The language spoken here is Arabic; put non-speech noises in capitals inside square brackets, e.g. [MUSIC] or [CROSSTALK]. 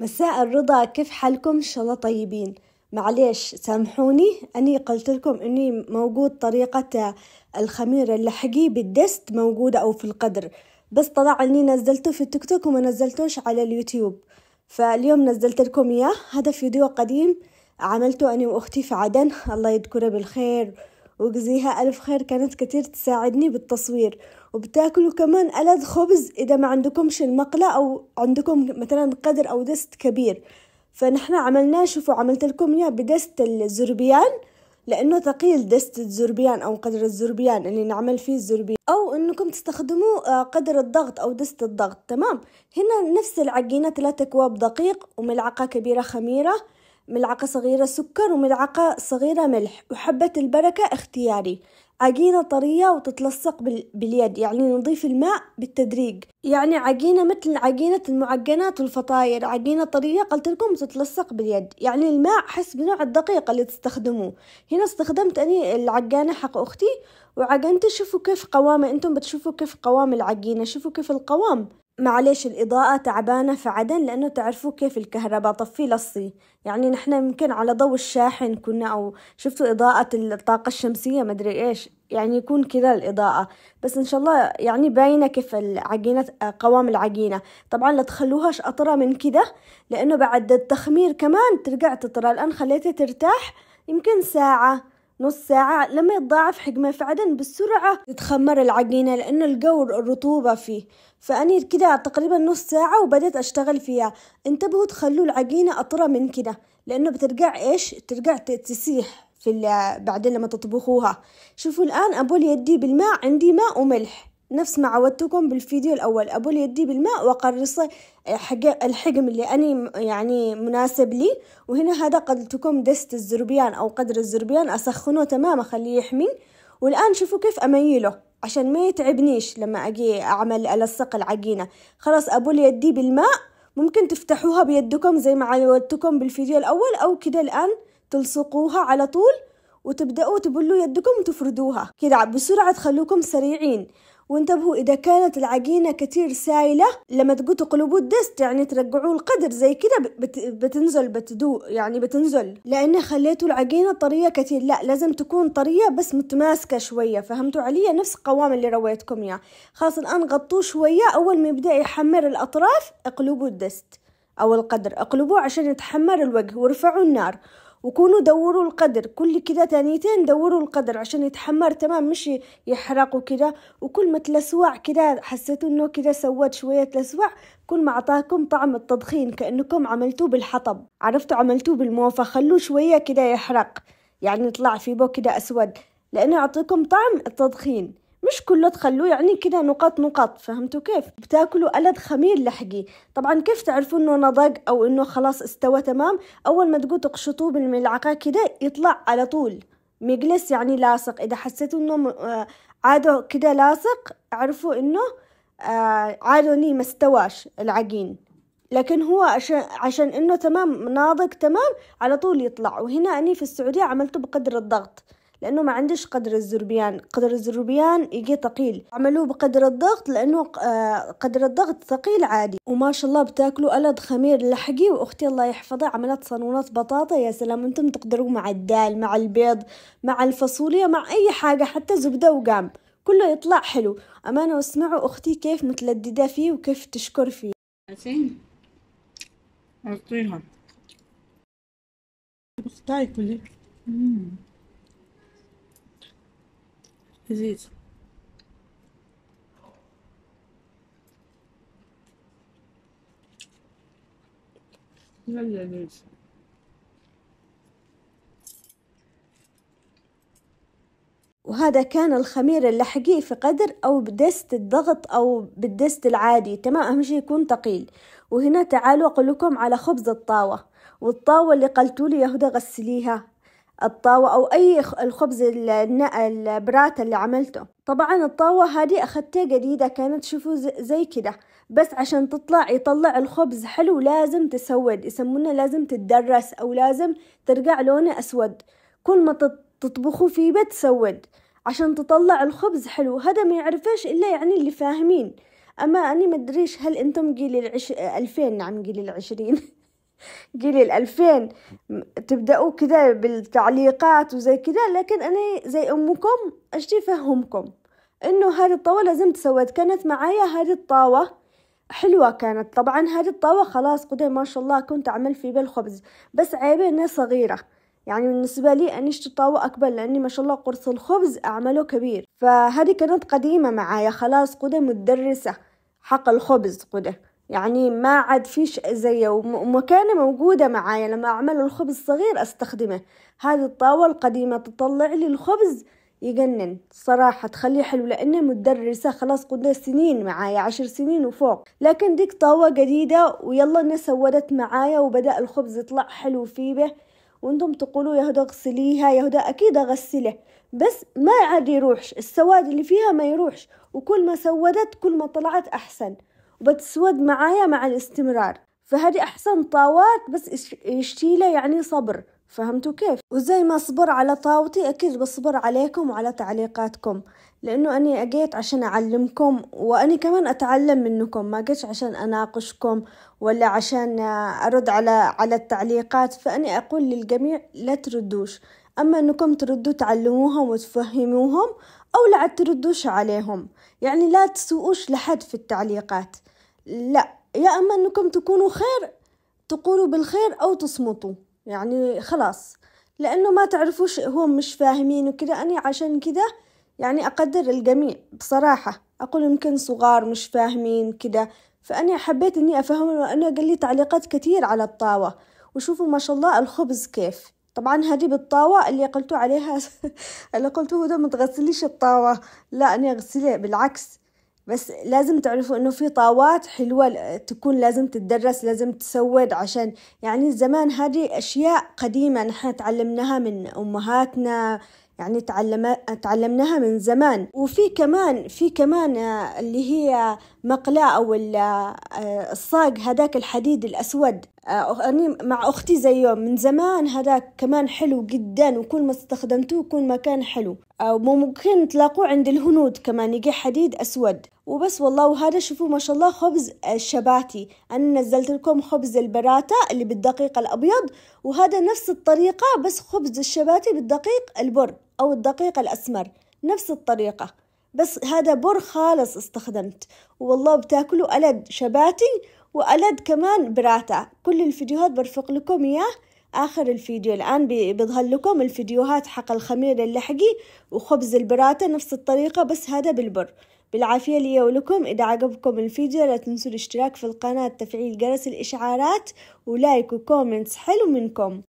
مساء الرضا كيف حالكم ان شاء الله طيبين معليش سامحوني أني قلت لكم أني موجود طريقة الخميرة اللحقي بالدست موجودة أو في القدر بس طلع أني نزلته في التيك توك وما نزلتوش على اليوتيوب فاليوم نزلت لكم إياه هذا فيديو قديم عملته اني وأختي في عدن الله يذكره بالخير وجزيها ألف خير كانت كتير تساعدني بالتصوير وبتاكلوا كمان ألذ خبز إذا ما عندكمش المقلة أو عندكم مثلا قدر أو دست كبير فنحن عملناه شوفوا عملت لكم إياه بدست الزربيان لأنه ثقيل دست الزربيان أو قدر الزربيان اللي نعمل فيه الزربيان أو أنكم تستخدموا آه، قدر الضغط أو دست الضغط تمام هنا نفس العجينة ثلاثة أكواب دقيق وملعقة كبيرة خميرة ملعقة صغيرة سكر وملعقة صغيرة ملح وحبة البركة اختياري عجينة طرية وتتلصق باليد يعني نضيف الماء بالتدريج يعني عجينة مثل عجينة المعجنات والفطاير عجينة طرية قلت لكم تتلصق باليد يعني الماء حسب نوع الدقيق اللي تستخدموه هنا استخدمت أني العجانة حق أختي وعجنت شوفوا كيف قوامه أنتم بتشوفوا كيف قوام العجينة شوفوا كيف القوام معليش الإضاءة تعبانة في عدن لأنه تعرفوا كيف الكهرباء طفي لصي يعني نحن يمكن على ضوء الشاحن كنا أو شفتوا إضاءة الطاقة الشمسية مدري إيش يعني يكون كذا الإضاءة بس إن شاء الله يعني باينة كيف العجينة قوام العجينة طبعا لا تخلوهاش أطرى من كذا لأنه بعد التخمير كمان ترجع تطرى الآن خليتها ترتاح يمكن ساعة نص ساعة لما يتضاعف حجمه فعلا بالسرعة تتخمر العجينة لأنه الجو الرطوبة فيه فأني كده تقريبا نص ساعة وبدأت أشتغل فيها انتبهوا تخلوا العجينة أطرى من كده لأنه بترجع إيش ترجع تسيح في بعدين لما تطبخوها شوفوا الآن أبول يدي بالماء عندي ماء وملح نفس ما عودتكم بالفيديو الأول أبول يدي بالماء وأقرصه آه، حق الحجم اللي أنا يعني مناسب لي وهنا هذا قدرتكم دست الزربيان أو قدر الزربيان أسخنه تمام أخليه يحمي والآن شوفوا كيف أميله عشان ما يتعبنيش لما أجي أعمل ألصق العجينة خلاص أبول يدي بالماء ممكن تفتحوها بيدكم زي ما عودتكم بالفيديو الأول أو كده الآن تلصقوها على طول وتبدأوا تبلوا يدكم وتفردوها كده بسرعة تخلوكم سريعين وانتبهوا إذا كانت العجينة كتير سايلة لما تقولوا تقلبوا الدست يعني ترجعوه القدر زي كده بتنزل بتدوق يعني بتنزل لأن خليتوا العجينة طرية كتير لا لازم تكون طرية بس متماسكة شوية فهمتوا علي نفس القوام اللي رويتكم إياه خلاص الآن غطوه شوية أول ما يبدأ يحمر الأطراف اقلبوا الدست أو القدر اقلبوه عشان يتحمر الوجه وارفعوا النار وكونوا دوروا القدر كل كده ثانيتين دوروا القدر عشان يتحمر تمام مش يحرق وكده وكل ما تلسوع كده حسيتوا انه كده سوت شوية تلسوع كل ما اعطاكم طعم التضخين كأنكم عملتوه بالحطب عرفتوا عملتوه بالموفى خلوه شوية كده يحرق يعني يطلع في بو كده أسود لأنه يعطيكم طعم التضخين مش كله تخلوه يعني كده نقاط نقاط فهمتوا كيف بتاكلوا ألد خمير لحقي طبعا كيف تعرفوا انه نضج او انه خلاص استوى تمام اول ما تقولوا تقشطوه بالملعقه كده يطلع على طول مجلس يعني لاصق اذا حسيتوا انه آه، عاده كده لاصق اعرفوا انه آه، عاده ني ما استواش العجين لكن هو عشان عشان انه تمام ناضج تمام على طول يطلع وهنا اني في السعوديه عملته بقدر الضغط لأنه ما عندش قدر الزربيان قدر الزربيان يجي ثقيل عملوه بقدر الضغط لأنه آه، قدر الضغط ثقيل عادي وما شاء الله بتاكلوا ألد خمير لحقي وأختي الله يحفظها عملت صالونات بطاطا يا سلام أنتم تقدروا مع الدال مع البيض مع الفاصوليا مع أي حاجة حتى زبدة وقام كله يطلع حلو أمانة واسمعوا أختي كيف متلددة فيه وكيف تشكر فيه أعطيها أختي كلي لذيذ لذيذ وهذا كان الخمير اللي حقيه في قدر أو بدست الضغط أو بالدست العادي تمام أهم شي يكون ثقيل وهنا تعالوا أقول لكم على خبز الطاوة والطاوة اللي قلتولي يهدى غسليها الطاوة أو أي الخبز البرات اللي عملته طبعا الطاوة هذه أخذتها جديدة كانت شوفوا زي كده بس عشان تطلع يطلع الخبز حلو لازم تسود يسمونه لازم تتدرس أو لازم ترجع لونه أسود كل ما تطبخوا فيه بتسود عشان تطلع الخبز حلو هذا ما يعرفش إلا يعني اللي فاهمين أما أنا مدريش هل أنتم جيل العش ألفين نعم جيل العشرين [LAUGHS] جيلي الألفين تبدأوا كده بالتعليقات وزي كده لكن أنا زي أمكم أشتي فهمكم إنه هذه الطاوة لازم تسويت كانت معايا هذه الطاوة حلوة كانت طبعا هذه الطاوة خلاص قدام ما شاء الله كنت أعمل في بالخبز بس عيبه إنها صغيرة يعني بالنسبة لي أني اشتي طاوة أكبر لأني ما شاء الله قرص الخبز أعمله كبير فهذه كانت قديمة معايا خلاص قدة مدرسة حق الخبز قدة يعني ما عاد فيش زيه ومكانه موجودة معايا لما أعمل الخبز صغير أستخدمه هذه الطاوة القديمة تطلع لي الخبز يجنن صراحة تخليه حلو لأنه مدرسة خلاص قضي سنين معايا عشر سنين وفوق لكن ديك طاوة جديدة ويلا إنها سودت معايا وبدأ الخبز يطلع حلو فيه به وانتم تقولوا يا هدى اغسليها يا هدى اكيد اغسله بس ما عاد يروحش السواد اللي فيها ما يروحش وكل ما سودت كل ما طلعت احسن وبتسود معايا مع الاستمرار فهذه أحسن طاوات بس يشتيلة يعني صبر فهمتوا كيف وزي ما صبر على طاوتي أكيد بصبر عليكم وعلى تعليقاتكم لأنه أنا أجيت عشان أعلمكم وأنا كمان أتعلم منكم ما جيتش عشان أناقشكم ولا عشان أرد على على التعليقات فأني أقول للجميع لا تردوش أما أنكم تردوا تعلموهم وتفهموهم أو لا تردوش عليهم يعني لا تسوقوش لحد في التعليقات لا يا اما انكم تكونوا خير تقولوا بالخير او تصمتوا يعني خلاص لانه ما تعرفوش هم مش فاهمين وكذا انا عشان كذا يعني اقدر الجميع بصراحه اقول يمكن صغار مش فاهمين كذا فاني حبيت اني افهمهم لانه قال لي تعليقات كثير على الطاوه وشوفوا ما شاء الله الخبز كيف طبعا هذه بالطاوة اللي قلتوا عليها [LAUGHS] اللي قلتوه ده ما تغسليش الطاوة لا أنا أغسلها بالعكس بس لازم تعرفوا انه في طاوات حلوة تكون لازم تتدرس لازم تسود عشان يعني الزمان هذه اشياء قديمة نحن تعلمناها من امهاتنا يعني تعلمناها من زمان وفي كمان في كمان آه، اللي هي مقلاة أو آه، الصاج هذاك الحديد الأسود آه، أنا مع أختي زيه من زمان هذاك كمان حلو جدا وكل ما استخدمتوه كل ما كان حلو أو ممكن تلاقوه عند الهنود كمان يجي حديد أسود وبس والله وهذا شوفوا ما شاء الله خبز الشباتي آه، أنا نزلت لكم خبز البراتا اللي بالدقيق الأبيض وهذا نفس الطريقة بس خبز الشباتي بالدقيق البر أو الدقيق الأسمر نفس الطريقة بس هذا بر خالص استخدمت والله بتاكلوا ألد شباتي وألد كمان براتا كل الفيديوهات برفق لكم إياه آخر الفيديو الآن بيظهر لكم الفيديوهات حق الخمير اللحقي وخبز البراتا نفس الطريقة بس هذا بالبر بالعافية لي ولكم إذا عجبكم الفيديو لا تنسوا الاشتراك في القناة تفعيل جرس الإشعارات ولايك وكومنتس حلو منكم